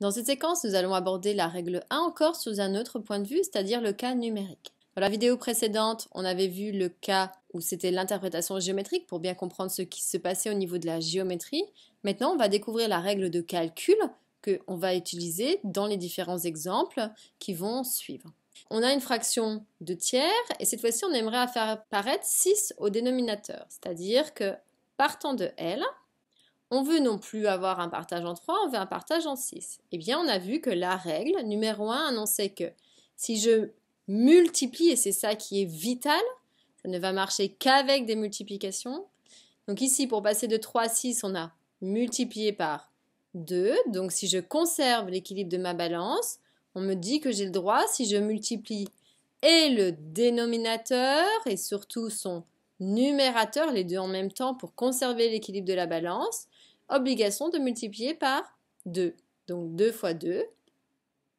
Dans cette séquence, nous allons aborder la règle 1 encore sous un autre point de vue, c'est-à-dire le cas numérique. Dans la vidéo précédente, on avait vu le cas où c'était l'interprétation géométrique pour bien comprendre ce qui se passait au niveau de la géométrie. Maintenant, on va découvrir la règle de calcul qu'on va utiliser dans les différents exemples qui vont suivre. On a une fraction de tiers et cette fois-ci on aimerait faire apparaître 6 au dénominateur, c'est-à-dire que partant de L, on veut non plus avoir un partage en 3, on veut un partage en 6. Eh bien, on a vu que la règle numéro 1 annonçait que si je multiplie, et c'est ça qui est vital, ça ne va marcher qu'avec des multiplications. Donc ici, pour passer de 3 à 6, on a multiplié par 2. Donc si je conserve l'équilibre de ma balance, on me dit que j'ai le droit, si je multiplie et le dénominateur, et surtout son numérateur, les deux en même temps pour conserver l'équilibre de la balance, obligation de multiplier par 2. Donc 2 fois 2,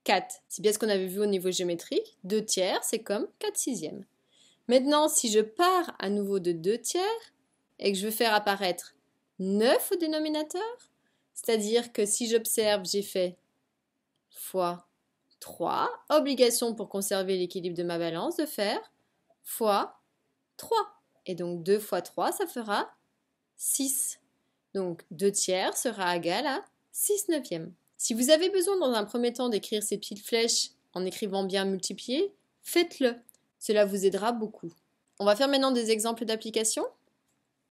4. C'est bien ce qu'on avait vu au niveau géométrique. 2 tiers, c'est comme 4 sixièmes. Maintenant, si je pars à nouveau de 2 tiers et que je veux faire apparaître 9 au dénominateur, c'est-à-dire que si j'observe, j'ai fait fois 3, obligation pour conserver l'équilibre de ma balance de faire fois 3. Et donc 2 fois 3, ça fera 6. Donc 2 tiers sera égal à 6 neuvièmes. Si vous avez besoin dans un premier temps d'écrire ces petites flèches en écrivant bien multiplié, faites-le. Cela vous aidera beaucoup. On va faire maintenant des exemples d'applications.